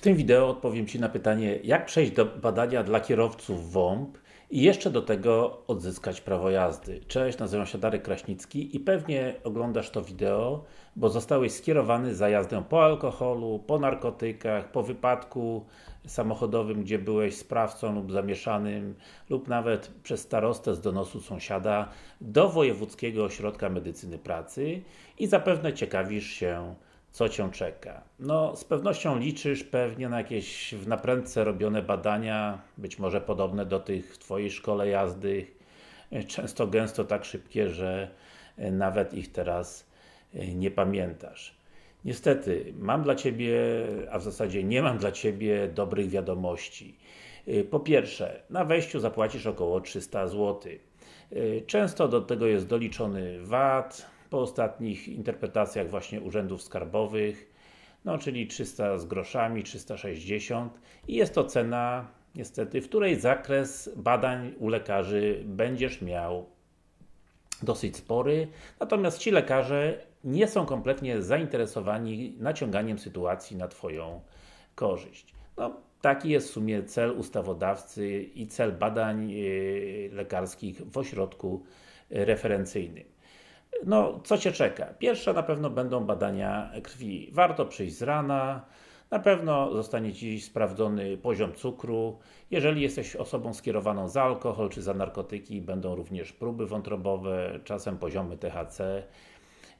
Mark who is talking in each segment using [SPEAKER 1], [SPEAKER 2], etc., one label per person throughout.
[SPEAKER 1] W tym wideo odpowiem Ci na pytanie, jak przejść do badania dla kierowców WOMP i jeszcze do tego odzyskać prawo jazdy. Cześć, nazywam się Darek Kraśnicki i pewnie oglądasz to wideo, bo zostałeś skierowany za jazdę po alkoholu, po narkotykach, po wypadku samochodowym, gdzie byłeś sprawcą lub zamieszanym lub nawet przez starostę z donosu sąsiada do Wojewódzkiego Ośrodka Medycyny Pracy i zapewne ciekawisz się co Cię czeka? No, z pewnością liczysz pewnie na jakieś w naprędce robione badania, być może podobne do tych w Twojej szkole jazdy, często gęsto tak szybkie, że e, nawet ich teraz e, nie pamiętasz. Niestety, mam dla Ciebie, a w zasadzie nie mam dla Ciebie dobrych wiadomości. E, po pierwsze, na wejściu zapłacisz około 300 zł. Często do tego jest doliczony VAT, po ostatnich interpretacjach właśnie urzędów skarbowych, no czyli 300 z groszami, 360 i jest to cena niestety, w której zakres badań u lekarzy będziesz miał dosyć spory, natomiast ci lekarze nie są kompletnie zainteresowani naciąganiem sytuacji na Twoją korzyść. No, taki jest w sumie cel ustawodawcy i cel badań yy, lekarskich w ośrodku referencyjnym. No, co Cię czeka? Pierwsze na pewno będą badania krwi. Warto przyjść z rana, na pewno zostanie Ci sprawdzony poziom cukru. Jeżeli jesteś osobą skierowaną za alkohol czy za narkotyki, będą również próby wątrobowe, czasem poziomy THC.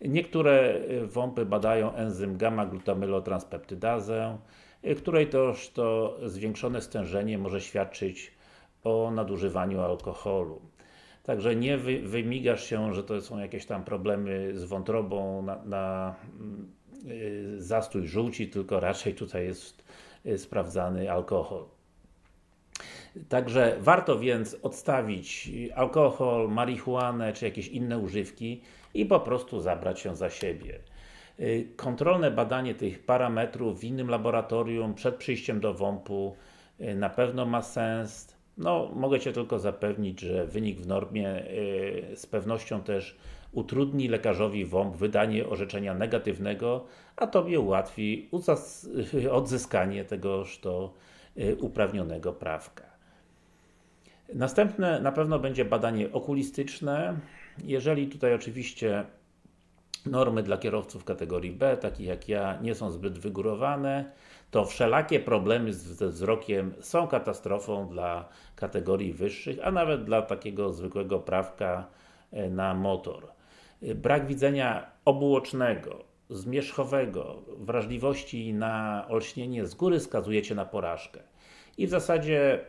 [SPEAKER 1] Niektóre y, WOMPy badają enzym gamma-glutamylotranspeptydazę, y, której toż to zwiększone stężenie może świadczyć o nadużywaniu alkoholu. Także nie wy, wymigasz się, że to są jakieś tam problemy z wątrobą na, na yy, zastój żółci, tylko raczej tutaj jest y, sprawdzany alkohol. Także warto więc odstawić y, alkohol, marihuanę czy jakieś inne używki i po prostu zabrać się za siebie. Y, kontrolne badanie tych parametrów w innym laboratorium przed przyjściem do WOMP-u na pewno ma sens. No, mogę Cię tylko zapewnić, że wynik w normie y, z pewnością też utrudni lekarzowi WOMP wydanie orzeczenia negatywnego, a Tobie ułatwi odzyskanie tegoż to y, uprawnionego prawka. Następne na pewno będzie badanie okulistyczne. Jeżeli tutaj oczywiście Normy dla kierowców kategorii B, takich jak ja, nie są zbyt wygórowane, to wszelakie problemy ze wzrokiem są katastrofą dla kategorii wyższych, a nawet dla takiego zwykłego prawka e, na motor. E, brak widzenia obuocznego, zmierzchowego, wrażliwości na olśnienie z góry skazujecie na porażkę. I w zasadzie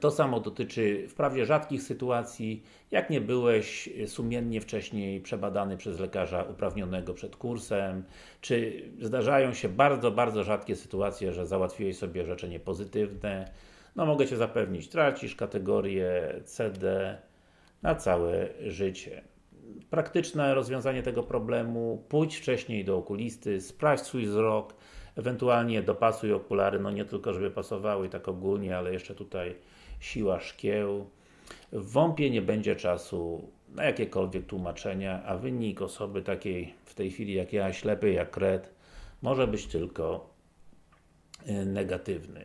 [SPEAKER 1] to samo dotyczy wprawdzie rzadkich sytuacji, jak nie byłeś sumiennie wcześniej przebadany przez lekarza uprawnionego przed kursem, czy zdarzają się bardzo, bardzo rzadkie sytuacje, że załatwiłeś sobie orzeczenie pozytywne. No mogę Cię zapewnić, tracisz kategorię CD na całe życie. Praktyczne rozwiązanie tego problemu, pójdź wcześniej do okulisty, sprawdź swój wzrok, ewentualnie dopasuj okulary, no nie tylko żeby pasowały tak ogólnie, ale jeszcze tutaj siła szkieł. W WOMP-ie nie będzie czasu na jakiekolwiek tłumaczenia, a wynik osoby takiej w tej chwili jak ja, ślepy jak kret, może być tylko y, negatywny.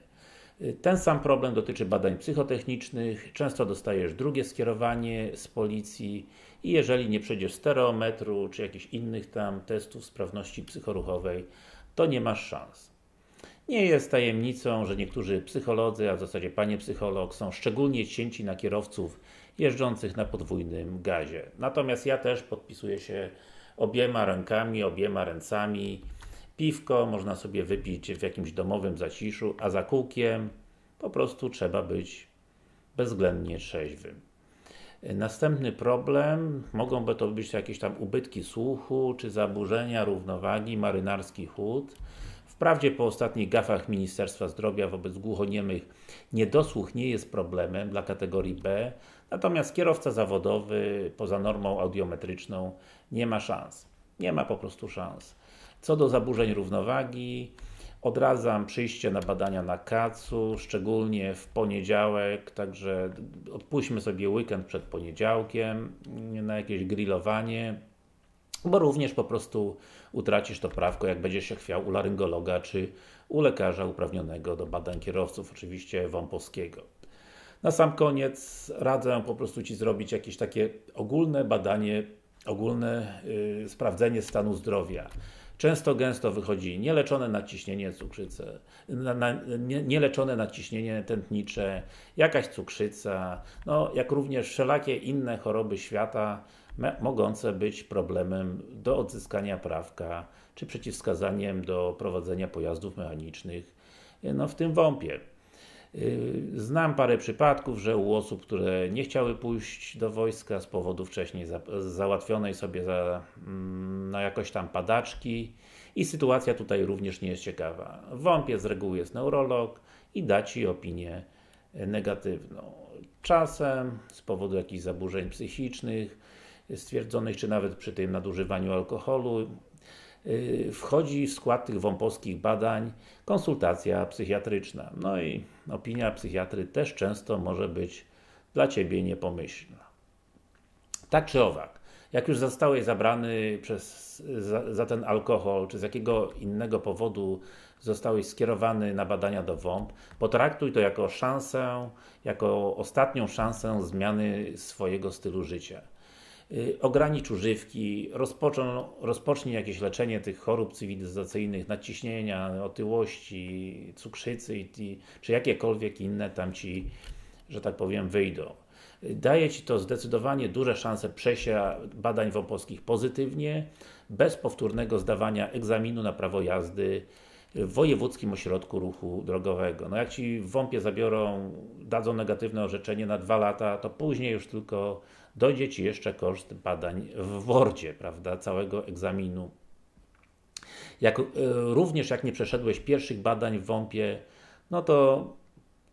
[SPEAKER 1] Ten sam problem dotyczy badań psychotechnicznych, często dostajesz drugie skierowanie z policji i jeżeli nie przejdziesz stereometru czy jakichś innych tam testów sprawności psychoruchowej, to nie masz szans. Nie jest tajemnicą, że niektórzy psycholodzy, a w zasadzie panie psycholog, są szczególnie cięci na kierowców jeżdżących na podwójnym gazie. Natomiast ja też podpisuję się obiema rękami, obiema ręcami. Piwko można sobie wypić w jakimś domowym zaciszu, a za kółkiem po prostu trzeba być bezwzględnie trzeźwym. Następny problem, mogą to być jakieś tam ubytki słuchu, czy zaburzenia równowagi, marynarski chód. Wprawdzie po ostatnich gafach Ministerstwa Zdrowia wobec głuchoniemych niedosłuch nie jest problemem dla kategorii B, natomiast kierowca zawodowy poza normą audiometryczną nie ma szans. Nie ma po prostu szans. Co do zaburzeń równowagi, odradzam przyjście na badania na kacu, szczególnie w poniedziałek, także odpuśćmy sobie weekend przed poniedziałkiem na jakieś grillowanie, bo również po prostu utracisz to prawko, jak będziesz się chwiał u laryngologa czy u lekarza uprawnionego do badań kierowców, oczywiście wąposkiego. Na sam koniec radzę po prostu Ci zrobić jakieś takie ogólne badanie, ogólne yy, sprawdzenie stanu zdrowia. Często gęsto wychodzi nieleczone naciśnienie, cukrzycy, na, na, nie, nieleczone naciśnienie tętnicze, jakaś cukrzyca, no, jak również wszelakie inne choroby świata mogące być problemem do odzyskania prawka, czy przeciwwskazaniem do prowadzenia pojazdów mechanicznych no, w tym WOMP-ie. Y, znam parę przypadków, że u osób, które nie chciały pójść do wojska z powodu wcześniej za, załatwionej sobie za, no jakoś tam padaczki i sytuacja tutaj również nie jest ciekawa. Wąpie z reguły jest neurolog i da Ci opinię e, negatywną. Czasem z powodu jakichś zaburzeń psychicznych stwierdzonych, czy nawet przy tym nadużywaniu alkoholu Y, wchodzi w skład tych wąposkich badań konsultacja psychiatryczna. No i opinia psychiatry też często może być dla Ciebie niepomyślna. Tak czy owak, jak już zostałeś zabrany przez, za, za, ten alkohol, czy z jakiego innego powodu zostałeś skierowany na badania do WOMP, potraktuj to jako szansę, jako ostatnią szansę zmiany swojego stylu życia. Y, ogranicz używki, rozpoczą, rozpocznij jakieś leczenie tych chorób cywilizacyjnych, nadciśnienia, otyłości, cukrzycy, i, czy jakiekolwiek inne tam Ci, że tak powiem, wyjdą. Daje Ci to zdecydowanie duże szanse przejścia badań wąposkich pozytywnie, bez powtórnego zdawania egzaminu na prawo jazdy w Wojewódzkim Ośrodku Ruchu Drogowego. No jak Ci w WOMP-ie zabiorą, dadzą negatywne orzeczenie na dwa lata, to później już tylko dojdzie Ci jeszcze koszt badań w WORDzie, prawda, całego egzaminu. Jak, e, również jak nie przeszedłeś pierwszych badań w WOMP-ie, no to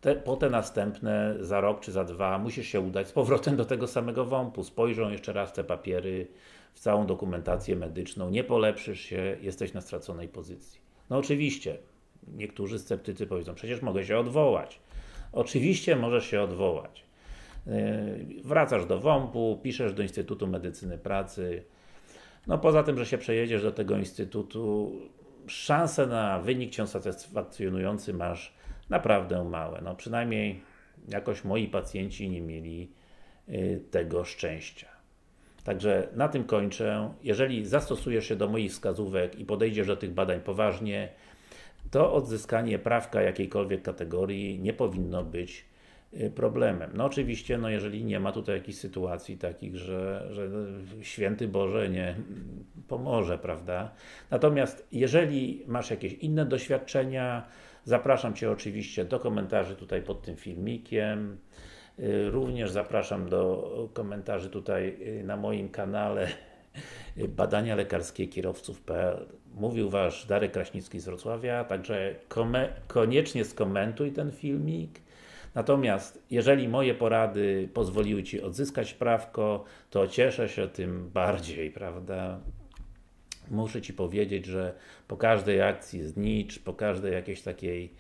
[SPEAKER 1] te, po te następne, za rok czy za dwa, musisz się udać z powrotem do tego samego WOMP-u. Spojrzą jeszcze raz te papiery, w całą dokumentację medyczną, nie polepszysz się, jesteś na straconej pozycji. No oczywiście, niektórzy sceptycy powiedzą, przecież mogę się odwołać. Oczywiście możesz się odwołać. Yy, wracasz do WOMP-u, piszesz do Instytutu Medycyny Pracy. No poza tym, że się przejedziesz do tego Instytutu, szanse na wynik cię satysfakcjonujący masz naprawdę małe. No przynajmniej jakoś moi pacjenci nie mieli yy, tego szczęścia. Także na tym kończę. Jeżeli zastosujesz się do moich wskazówek i podejdziesz do tych badań poważnie, to odzyskanie prawka jakiejkolwiek kategorii nie powinno być y, problemem. No oczywiście, no jeżeli nie ma tutaj jakichś sytuacji takich, że, że święty Boże nie pomoże, prawda? Natomiast jeżeli masz jakieś inne doświadczenia, zapraszam Cię oczywiście do komentarzy tutaj pod tym filmikiem. Y, również zapraszam do komentarzy tutaj y, na moim kanale y, badania lekarskie kierowców.pl Mówił Wasz Darek Kraśnicki z Wrocławia, także koniecznie skomentuj ten filmik. Natomiast, jeżeli moje porady pozwoliły Ci odzyskać prawko, to cieszę się tym bardziej, prawda? Muszę Ci powiedzieć, że po każdej akcji nicz, po każdej jakiejś takiej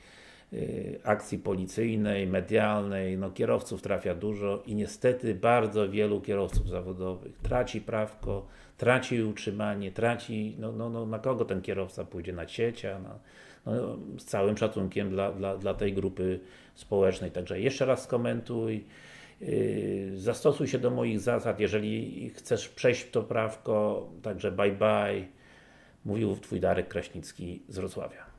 [SPEAKER 1] Y, akcji policyjnej, medialnej, no kierowców trafia dużo i niestety bardzo wielu kierowców zawodowych traci prawko, traci utrzymanie, traci, no, no, no na kogo ten kierowca pójdzie, na ciecia, na, no, z całym szacunkiem dla, dla, dla tej grupy społecznej. Także jeszcze raz skomentuj, Yy, zastosuj się do moich zasad, jeżeli chcesz przejść to prawko, także bye bye, mówił Twój Darek Kraśnicki z Wrocławia.